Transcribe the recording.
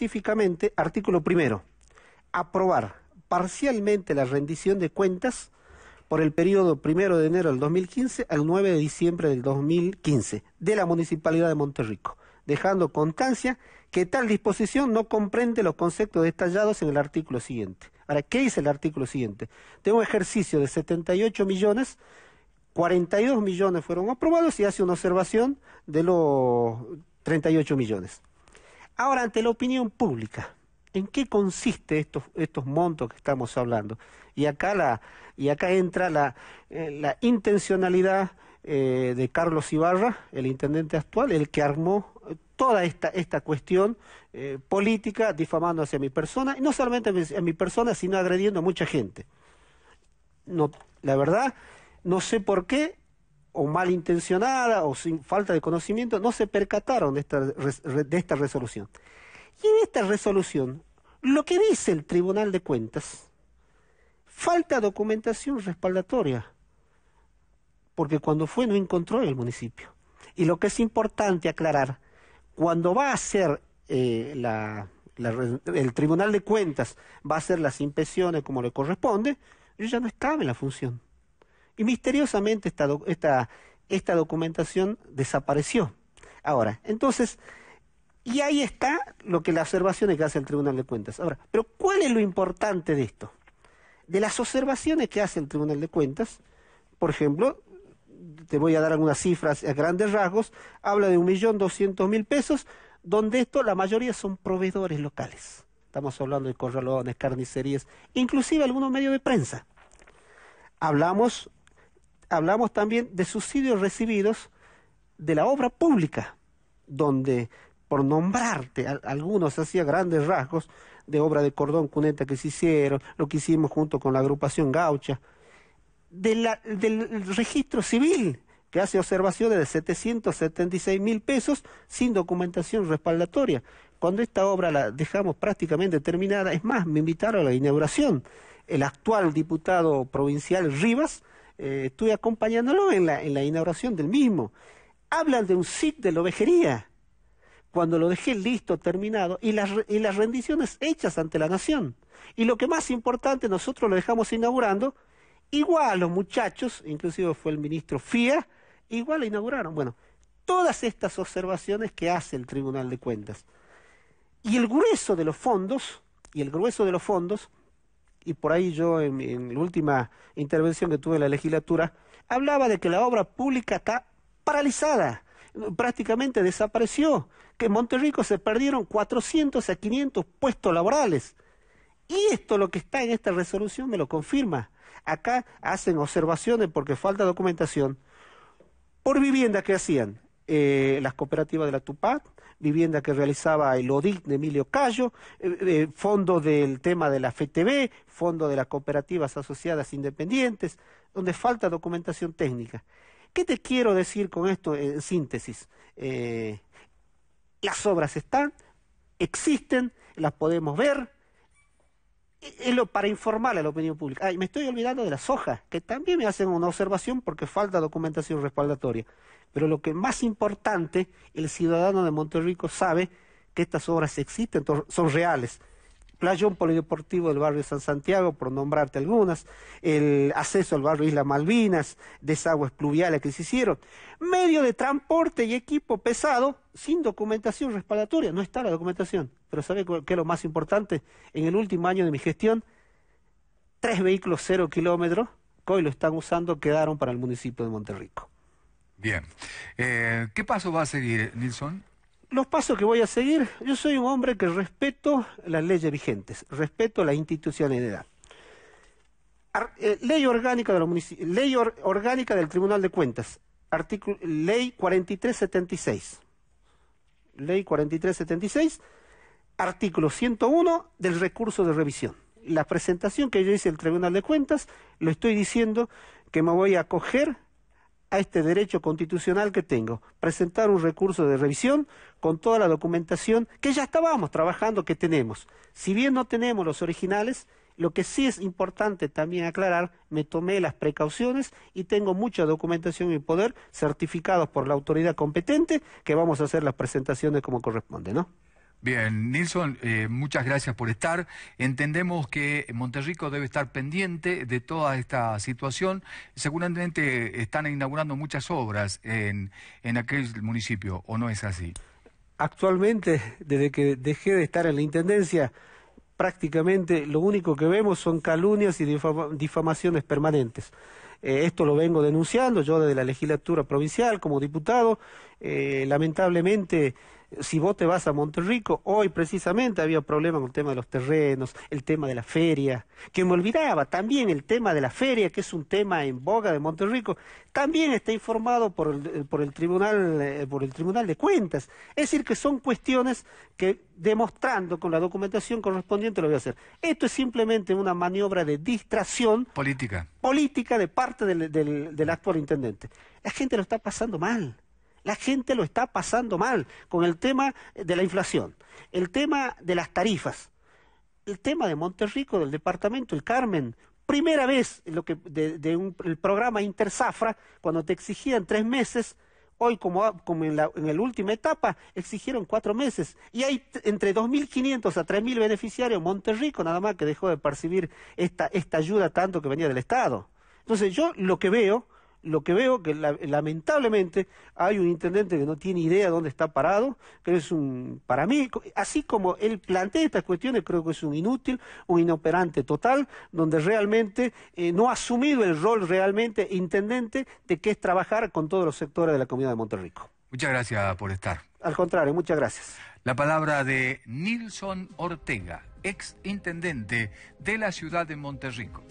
específicamente, artículo primero, aprobar parcialmente la rendición de cuentas por el periodo primero de enero del 2015 al 9 de diciembre del 2015 de la Municipalidad de Monterrico, dejando constancia que tal disposición no comprende los conceptos detallados en el artículo siguiente. Ahora, ¿qué dice el artículo siguiente? Tengo un ejercicio de 78 millones, 42 millones fueron aprobados y hace una observación de los 38 millones. Ahora, ante la opinión pública, ¿en qué consiste estos, estos montos que estamos hablando? Y acá, la, y acá entra la, eh, intencionalidad eh, de Carlos Ibarra, el intendente actual, el que armó toda esta, esta cuestión eh, política difamando hacia mi persona, y no solamente a mi, persona, sino agrediendo a mucha gente. No, la verdad, no sé por qué o malintencionada o sin falta de conocimiento, no se percataron de esta, de esta resolución. Y en esta resolución, lo que dice el Tribunal de Cuentas, falta documentación respaldatoria, porque cuando fue no encontró el municipio. Y lo que es importante aclarar, cuando va a ser eh, la, el Tribunal de Cuentas, va a hacer las impresiones como le corresponde, ya no estaba en la función. Y misteriosamente esta, esta, esta documentación desapareció. Ahora, entonces, y ahí está lo que las observaciones que hace el Tribunal de Cuentas. Ahora, pero ¿cuál es lo importante de esto? De las observaciones que hace el Tribunal de Cuentas, por ejemplo, te voy a dar algunas cifras a grandes rasgos, habla de 1.200.000 pesos, donde esto la mayoría son proveedores locales. Estamos hablando de corralones, carnicerías, inclusive algunos medios de prensa. Hablamos hablamos también de subsidios recibidos de la obra pública, donde, por nombrarte, algunos hacían grandes rasgos de obra de cordón cuneta que se hicieron, lo que hicimos junto con la agrupación gaucha, del registro civil que hace observaciones de 776 mil pesos sin documentación respaldatoria. Cuando esta obra la dejamos prácticamente terminada, es más, me invitaron a la inauguración. El actual diputado provincial Rivas eh, estuve acompañándolo en la, inauguración del mismo. Hablan de un SIT de la ovejería, cuando lo dejé listo, terminado, y las, rendiciones hechas ante la nación. Y lo que más importante, nosotros lo dejamos inaugurando, igual los muchachos, inclusive fue el ministro FIA, igual lo inauguraron. Bueno, todas estas observaciones que hace el Tribunal de Cuentas. Y el grueso de los fondos, y el grueso de los fondos, y por ahí yo en, la última intervención que tuve en la legislatura, hablaba de que la obra pública está paralizada, prácticamente desapareció, que en Monterrico se perdieron 400 a 500 puestos laborales. Y esto lo que está en esta resolución me lo confirma. Acá hacen observaciones porque falta documentación por vivienda que hacían eh, las cooperativas de la Tupac, vivienda que realizaba el ODIC de Emilio Cayo, eh, fondo del tema de la FTB, fondo de las cooperativas asociadas independientes, donde falta documentación técnica. ¿Qué te quiero decir con esto en síntesis? Eh, las obras están, existen, las podemos ver, es lo para informar a la opinión pública. Ay, me estoy olvidando de las hojas, que también me hacen una observación porque falta documentación respaldatoria. Pero lo que más importante, el ciudadano de Monterrico sabe que estas obras existen, son reales. Playón Polideportivo del barrio San Santiago, por nombrarte algunas, el acceso al barrio Isla Malvinas, desagües pluviales que se hicieron, medio de transporte y equipo pesado sin documentación respaldatoria, no está la documentación, pero ¿sabe qué es lo más importante? En el último año de mi gestión, tres vehículos cero kilómetros, que hoy lo están usando, quedaron para el municipio de Monterrico. Bien. Eh, ¿Qué paso va a seguir, Nilsson? los pasos que voy a seguir, yo soy un hombre que respeto las leyes vigentes, respeto la institucionalidad. Eh, ley, orgánica de ley del Tribunal de Cuentas, artículo, ley 4376. Ley 4376, artículo 101 del recurso de revisión. La presentación que yo hice el Tribunal de Cuentas, lo estoy diciendo que me voy a acoger a este derecho constitucional que tengo, presentar un recurso de revisión con toda la documentación que ya estábamos trabajando, que tenemos. Si bien no tenemos los originales, lo que sí es importante también aclarar, me tomé las precauciones y tengo mucha documentación en poder, certificados por la autoridad competente, que vamos a hacer las presentaciones como corresponde, ¿no? Bien, Nilson, eh, muchas gracias por estar. Entendemos que Monterrico debe estar pendiente de toda esta situación. Seguramente están inaugurando muchas obras en, en aquel municipio, ¿o no es así? Actualmente, desde que dejé de estar en la Intendencia, prácticamente lo único que vemos son calumnias y difamaciones permanentes. Eh, esto lo vengo denunciando yo desde la legislatura provincial como diputado eh, lamentablemente, si vos te vas a Monterrico, hoy precisamente había problemas con el tema de los terrenos, el tema de la feria, que me olvidaba, también el tema de la feria, que es un tema en boga de Monterrico, también está informado por el, eh, tribunal, eh, por el Tribunal de Cuentas. Es decir, que son cuestiones que demostrando con la documentación correspondiente lo voy a hacer. Esto es simplemente una maniobra de distracción política, política de parte del, del actual intendente. La gente lo está pasando mal. La gente lo está pasando mal con el tema de la inflación, el tema de las tarifas, el tema de Monterrico, del departamento, el Carmen. Primera vez lo que de, el programa Interzafra, cuando te exigían tres meses, hoy como, en, la, última etapa exigieron cuatro meses y hay entre 2.500 a 3.000 beneficiarios Monterrico nada más que dejó de percibir esta, esta ayuda tanto que venía del Estado. Entonces yo lo que veo lo que veo que lamentablemente hay un intendente que no tiene idea dónde está parado, que es un, para mí, así como él plantea estas cuestiones, creo que es un inútil, un inoperante total, donde realmente eh, no ha asumido el rol realmente intendente de que es trabajar con todos los sectores de la comunidad de Monterrico. Muchas gracias por estar. Al contrario, muchas gracias. La palabra de Nilson Ortega, ex intendente de la ciudad de Monterrico.